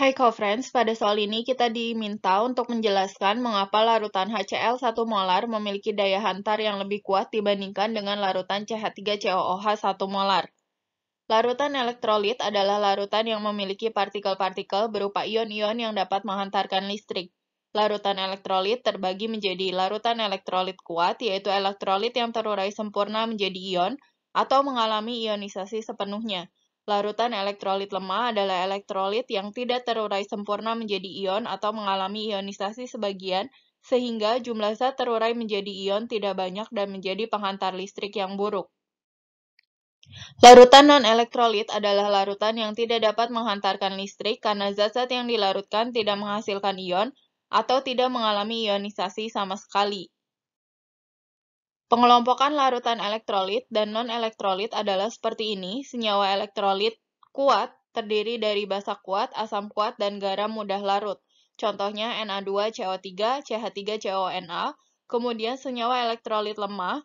Hai co-friends, pada soal ini kita diminta untuk menjelaskan mengapa larutan HCl1 molar memiliki daya hantar yang lebih kuat dibandingkan dengan larutan CH3COOH1 molar. Larutan elektrolit adalah larutan yang memiliki partikel-partikel berupa ion-ion yang dapat menghantarkan listrik. Larutan elektrolit terbagi menjadi larutan elektrolit kuat, yaitu elektrolit yang terurai sempurna menjadi ion, atau mengalami ionisasi sepenuhnya. Larutan elektrolit lemah adalah elektrolit yang tidak terurai sempurna menjadi ion atau mengalami ionisasi sebagian, sehingga jumlah zat terurai menjadi ion tidak banyak dan menjadi penghantar listrik yang buruk. Larutan non-elektrolit adalah larutan yang tidak dapat menghantarkan listrik karena zat-zat yang dilarutkan tidak menghasilkan ion atau tidak mengalami ionisasi sama sekali. Pengelompokan larutan elektrolit dan non-elektrolit adalah seperti ini. Senyawa elektrolit kuat terdiri dari basa kuat, asam kuat, dan garam mudah larut. Contohnya Na2CO3, CH3CONA. Kemudian senyawa elektrolit lemah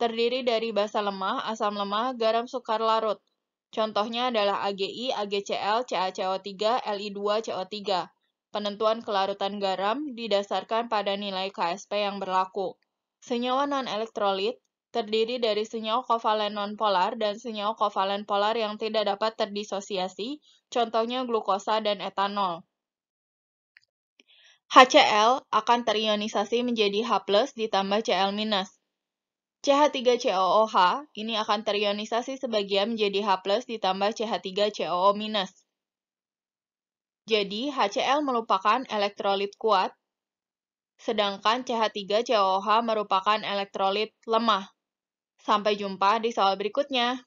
terdiri dari basa lemah, asam lemah, garam sukar larut. Contohnya adalah AGI, AGCl, CaCO3, Li2CO3. Penentuan kelarutan garam didasarkan pada nilai KSP yang berlaku. Senyawa non-elektrolit terdiri dari senyawa kovalen non polar dan senyawa kovalen polar yang tidak dapat terdisosiasi, contohnya glukosa dan etanol. HCl akan terionisasi menjadi H+, ditambah Cl-. CH3COOH ini akan terionisasi sebagian menjadi H+, ditambah CH3COO-. Jadi, HCl merupakan elektrolit kuat sedangkan CH3COH merupakan elektrolit lemah. Sampai jumpa di soal berikutnya.